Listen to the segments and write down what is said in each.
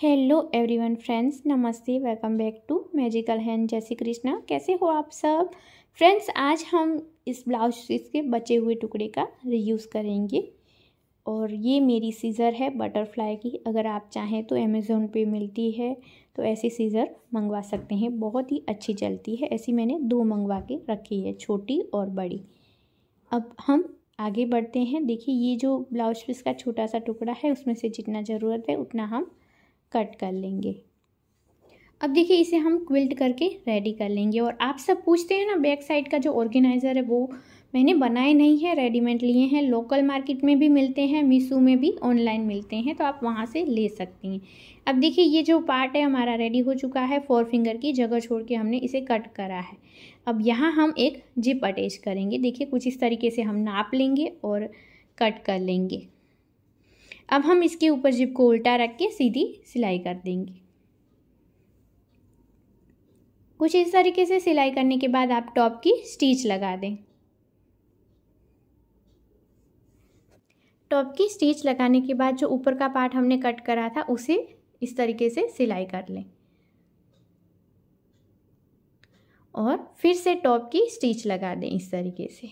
hello everyone friends नमस्ते welcome back to magical hand जय श्री कृष्णा कैसे हो आप सब फ्रेंड्स आज हम इस ब्लाउज पीस के बचे हुए टुकड़े का रियूज़ करेंगे और ये मेरी सीज़र है बटरफ्लाई की अगर आप चाहें तो अमेज़ोन पे मिलती है तो ऐसी सीज़र मंगवा सकते हैं बहुत ही अच्छी चलती है ऐसी मैंने दो मंगवा के रखी है छोटी और बड़ी अब हम आगे बढ़ते हैं देखिए ये जो ब्लाउज पीस का छोटा सा टुकड़ा है उसमें से जितना ज़रूरत है उतना हम कट कर लेंगे अब देखिए इसे हम क्विल्ट करके रेडी कर लेंगे और आप सब पूछते हैं ना बैक साइड का जो ऑर्गेनाइज़र है वो मैंने बनाए नहीं है रेडीमेड लिए हैं लोकल मार्केट में भी मिलते हैं मीशो में भी ऑनलाइन मिलते हैं तो आप वहाँ से ले सकती हैं अब देखिए ये जो पार्ट है हमारा रेडी हो चुका है फोर फिंगर की जगह छोड़ के हमने इसे कट करा है अब यहाँ हम एक जिप अटैच करेंगे देखिए कुछ इस तरीके से हम नाप लेंगे और कट कर लेंगे अब हम इसके ऊपर जिप को उल्टा रख के सीधी सिलाई कर देंगे कुछ इस तरीके से सिलाई करने के बाद आप टॉप की स्टिच लगा दें टॉप की स्टिच लगाने के बाद जो ऊपर का पार्ट हमने कट करा था उसे इस तरीके से सिलाई कर लें और फिर से टॉप की स्टिच लगा दें इस तरीके से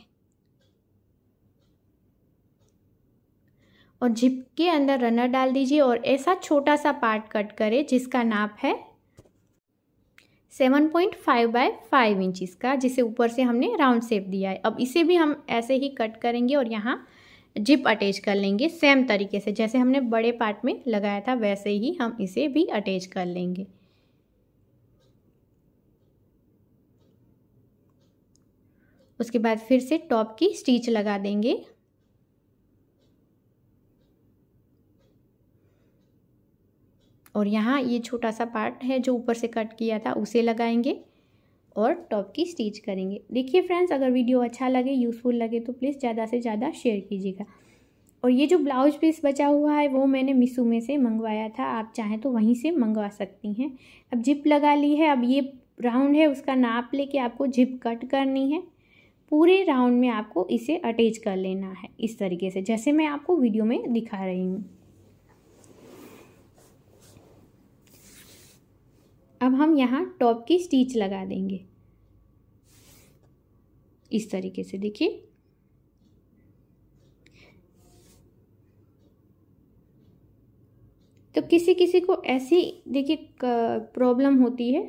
और जिप के अंदर रनर डाल दीजिए और ऐसा छोटा सा पार्ट कट करें जिसका नाप है seven point five by five inches का जिसे ऊपर से हमने राउंड शेप दिया है अब इसे भी हम ऐसे ही कट करेंगे और यहाँ जिप अटैच कर लेंगे सेम तरीके से जैसे हमने बड़े पार्ट में लगाया था वैसे ही हम इसे भी अटैच कर लेंगे उसके बाद फिर से टॉप की स्टिच लगा देंगे और यहाँ ये छोटा सा पार्ट है जो ऊपर से कट किया था उसे लगाएंगे और टॉप की स्टिच करेंगे देखिए फ्रेंड्स अगर वीडियो अच्छा लगे यूज़फुल लगे तो प्लीज़ ज़्यादा से ज़्यादा शेयर कीजिएगा और ये जो ब्लाउज पीस बचा हुआ है वो मैंने मिसू में से मंगवाया था आप चाहें तो वहीं से मंगवा सकती हैं अब जिप लगा ली है अब ये राउंड है उसका नाप लेके आपको जिप कट करनी है पूरे राउंड में आपको इसे अटैच कर लेना है इस तरीके से जैसे मैं आपको वीडियो में दिखा रही हूँ अब हम यहाँ टॉप की स्टिच लगा देंगे इस तरीके से देखिए तो किसी किसी को ऐसी देखिए प्रॉब्लम होती है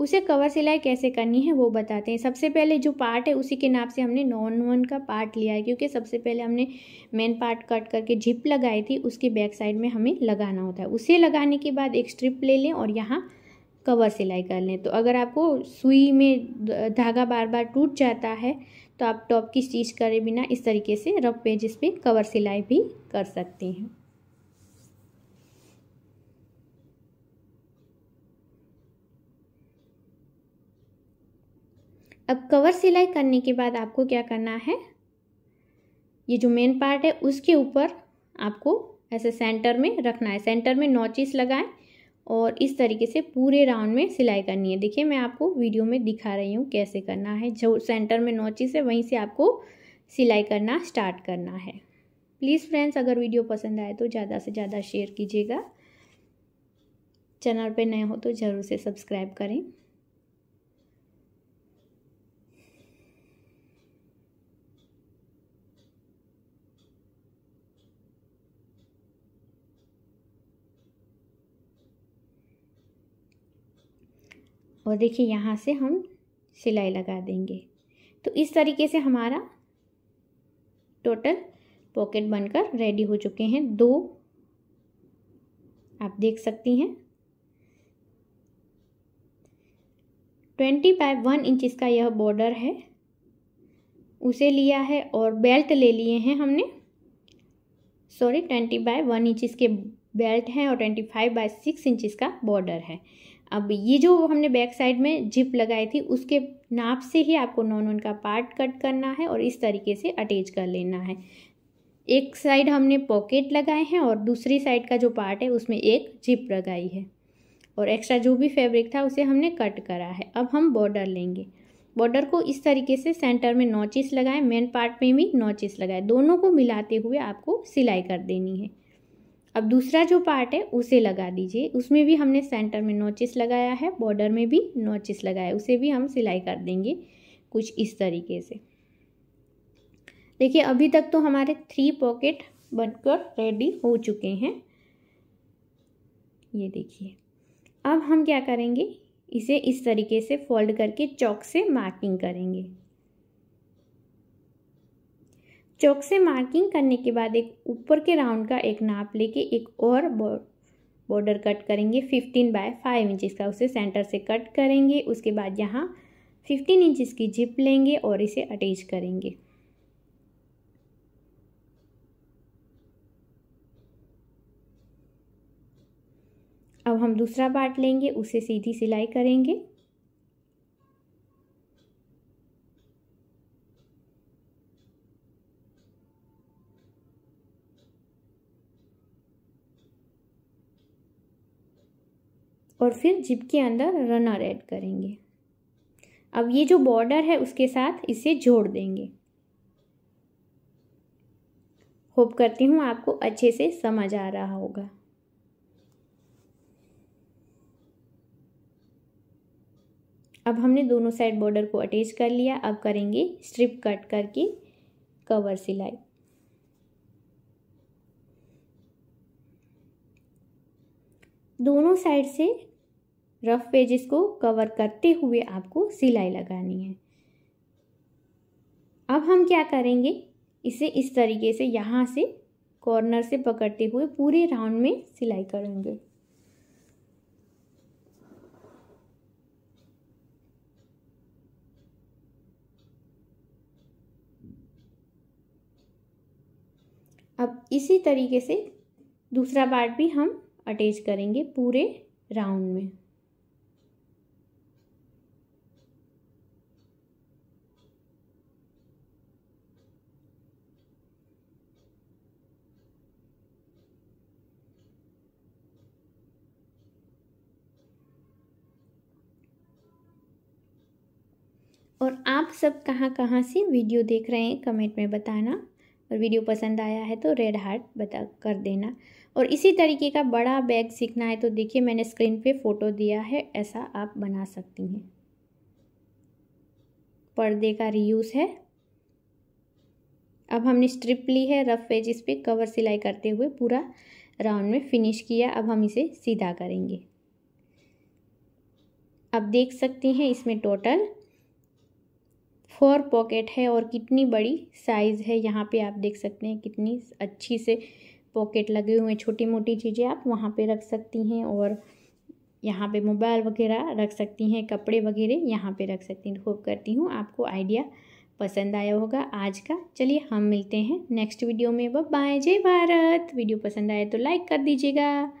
उसे कवर सिलाई कैसे करनी है वो बताते हैं सबसे पहले जो पार्ट है उसी के नाप से हमने नॉन वन का पार्ट लिया है क्योंकि सबसे पहले हमने मेन पार्ट कट करके झिप लगाई थी उसकी बैक साइड में हमें लगाना होता है उसे लगाने के बाद एक स्ट्रिप ले लें और यहाँ कवर सिलाई कर लें तो अगर आपको सुई में धागा बार बार टूट जाता है तो आप टॉप की स्टिच करे बिना इस तरीके से रफ पेजिस पर पे कवर सिलाई भी कर सकते हैं अब कवर सिलाई करने के बाद आपको क्या करना है ये जो मेन पार्ट है उसके ऊपर आपको ऐसे सेंटर में रखना है सेंटर में नोचिस लगाएं और इस तरीके से पूरे राउंड में सिलाई करनी है देखिए मैं आपको वीडियो में दिखा रही हूँ कैसे करना है जो सेंटर में नोचिस है वहीं से आपको सिलाई करना स्टार्ट करना है प्लीज़ फ्रेंड्स अगर वीडियो पसंद आए तो ज़्यादा से ज़्यादा शेयर कीजिएगा चैनल पर नए हो तो ज़रूर से सब्सक्राइब करें और देखिए यहाँ से हम सिलाई लगा देंगे तो इस तरीके से हमारा टोटल पॉकेट बनकर रेडी हो चुके हैं दो आप देख सकती हैं ट्वेंटी बाय वन इंच का यह बॉर्डर है उसे लिया है और बेल्ट ले लिए हैं हमने sorry twenty by one inch के बेल्ट हैं और twenty five by six inch का बॉर्डर है अब ये जो हमने बैक साइड में जिप लगाई थी उसके नाप से ही आपको नॉन वन का पार्ट कट करना है और इस तरीके से अटैच कर लेना है एक साइड हमने पॉकेट लगाए हैं और दूसरी साइड का जो पार्ट है उसमें एक जिप लगाई है और एक्स्ट्रा जो भी फैब्रिक था उसे हमने कट करा है अब हम बॉर्डर लेंगे बॉर्डर को इस तरीके से सेंटर में नॉचिस लगाएं मेन पार्ट में भी नॉचिस लगाएं दोनों को मिलाते हुए आपको सिलाई कर देनी है अब दूसरा जो पार्ट है उसे लगा दीजिए उसमें भी हमने सेंटर में नोचिस लगाया है बॉर्डर में भी नोचिस लगाया उसे भी हम सिलाई कर देंगे कुछ इस तरीके से देखिए अभी तक तो हमारे थ्री पॉकेट बनकर रेडी हो चुके हैं ये देखिए अब हम क्या करेंगे इसे इस तरीके से फोल्ड करके चौक से मार्किंग करेंगे चौक से मार्किंग करने के बाद एक ऊपर के राउंड का एक नाप लेके एक और बॉर्डर कट करेंगे फिफ्टीन बाय फाइव इंचज़ का उसे सेंटर से कट करेंगे उसके बाद यहाँ फिफ्टीन इंचज़ की जिप लेंगे और इसे अटैच करेंगे अब हम दूसरा पार्ट लेंगे उसे सीधी सिलाई करेंगे और फिर जिप के अंदर रनर ऐड करेंगे अब ये जो बॉर्डर है उसके साथ इसे जोड़ देंगे होप करती हूँ आपको अच्छे से समझ आ रहा होगा अब हमने दोनों साइड बॉर्डर को अटैच कर लिया अब करेंगे स्ट्रिप कट करके कवर सिलाई दोनों साइड से रफ पेजेस को कवर करते हुए आपको सिलाई लगानी है अब हम क्या करेंगे इसे इस तरीके से यहाँ से कॉर्नर से पकड़ते हुए पूरे राउंड में सिलाई करेंगे अब इसी तरीके से दूसरा पार्ट भी हम अटैच करेंगे पूरे राउंड में और आप सब कहाँ कहाँ से वीडियो देख रहे हैं कमेंट में बताना और वीडियो पसंद आया है तो रेड हार्ट बता कर देना और इसी तरीके का बड़ा बैग सीखना है तो देखिए मैंने स्क्रीन पे फ़ोटो दिया है ऐसा आप बना सकती हैं पर्दे का रीयूज़ है अब हमने स्ट्रिप ली है रफ पेज इस पर कवर सिलाई करते हुए पूरा राउंड में फिनिश किया अब हम इसे सीधा करेंगे अब देख सकती हैं इसमें टोटल फोर पॉकेट है और कितनी बड़ी साइज़ है यहाँ पे आप देख सकते हैं कितनी अच्छी से पॉकेट लगे हुए हैं छोटी मोटी चीज़ें आप वहाँ पे रख सकती हैं और यहाँ पे मोबाइल वगैरह रख सकती हैं कपड़े वगैरह यहाँ पे रख सकती हैं होप करती हूँ आपको आइडिया पसंद आया होगा आज का चलिए हम मिलते हैं नेक्स्ट वीडियो में बाय जय भारत वीडियो पसंद आए तो लाइक कर दीजिएगा